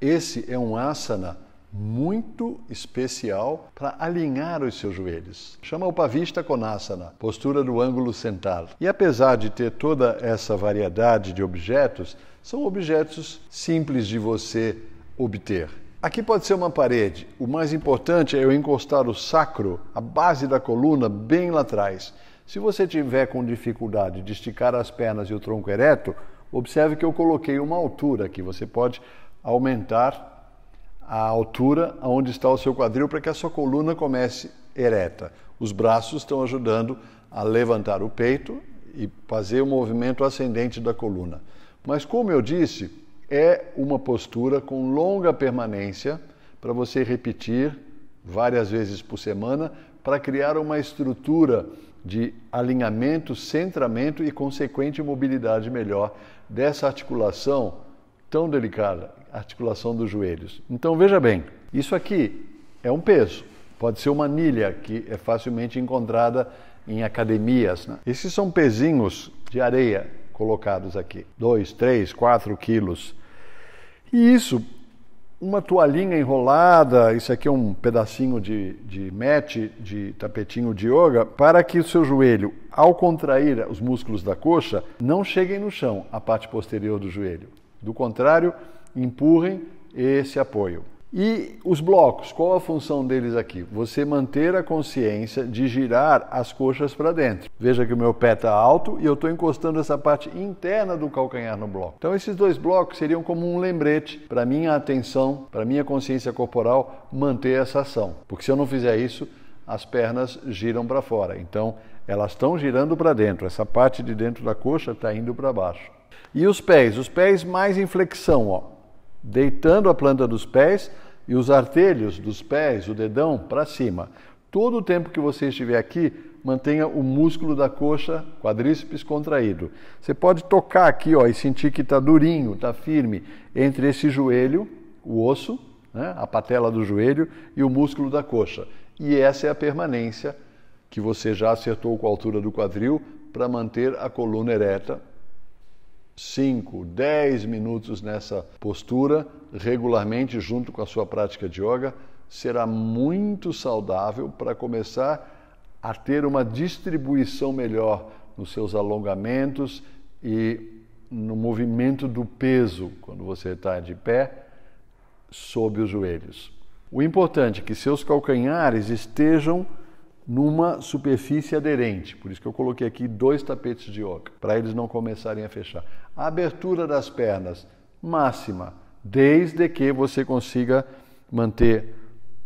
Esse é um asana muito especial para alinhar os seus joelhos. Chama o Pavista Konasana, postura do ângulo sentado. E apesar de ter toda essa variedade de objetos, são objetos simples de você obter. Aqui pode ser uma parede. O mais importante é eu encostar o sacro, a base da coluna, bem lá atrás. Se você tiver com dificuldade de esticar as pernas e o tronco ereto, observe que eu coloquei uma altura aqui. você pode aumentar a altura onde está o seu quadril para que a sua coluna comece ereta. Os braços estão ajudando a levantar o peito e fazer o movimento ascendente da coluna. Mas, como eu disse, é uma postura com longa permanência para você repetir várias vezes por semana para criar uma estrutura de alinhamento, centramento e consequente mobilidade melhor dessa articulação tão delicada articulação dos joelhos. Então veja bem, isso aqui é um peso, pode ser uma anilha que é facilmente encontrada em academias. Né? Esses são pezinhos de areia colocados aqui, 2, 3, 4 quilos. E isso, uma toalhinha enrolada, isso aqui é um pedacinho de, de mete, de tapetinho de yoga, para que o seu joelho, ao contrair os músculos da coxa, não cheguem no chão, a parte posterior do joelho. Do contrário, empurrem esse apoio. E os blocos, qual a função deles aqui? Você manter a consciência de girar as coxas para dentro. Veja que o meu pé está alto e eu estou encostando essa parte interna do calcanhar no bloco. Então, esses dois blocos seriam como um lembrete para minha atenção, para minha consciência corporal manter essa ação. Porque se eu não fizer isso, as pernas giram para fora. Então, elas estão girando para dentro. Essa parte de dentro da coxa está indo para baixo. E os pés? Os pés mais em flexão, ó deitando a planta dos pés e os artelhos dos pés, o dedão, para cima. Todo o tempo que você estiver aqui, mantenha o músculo da coxa, quadríceps contraído. Você pode tocar aqui ó, e sentir que está durinho, está firme, entre esse joelho, o osso, né, a patela do joelho e o músculo da coxa. E essa é a permanência que você já acertou com a altura do quadril para manter a coluna ereta 5, 10 minutos nessa postura, regularmente, junto com a sua prática de yoga, será muito saudável para começar a ter uma distribuição melhor nos seus alongamentos e no movimento do peso quando você está de pé sob os joelhos. O importante é que seus calcanhares estejam numa superfície aderente. Por isso que eu coloquei aqui dois tapetes de oca, para eles não começarem a fechar. A abertura das pernas máxima, desde que você consiga manter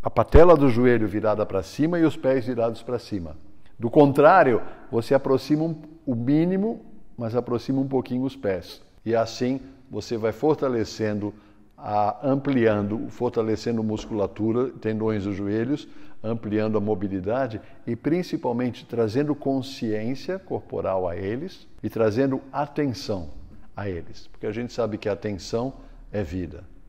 a patela do joelho virada para cima e os pés virados para cima. Do contrário, você aproxima um, o mínimo, mas aproxima um pouquinho os pés. E assim você vai fortalecendo ampliando, fortalecendo musculatura, tendões dos joelhos, ampliando a mobilidade e principalmente trazendo consciência corporal a eles e trazendo atenção a eles, porque a gente sabe que a atenção é vida.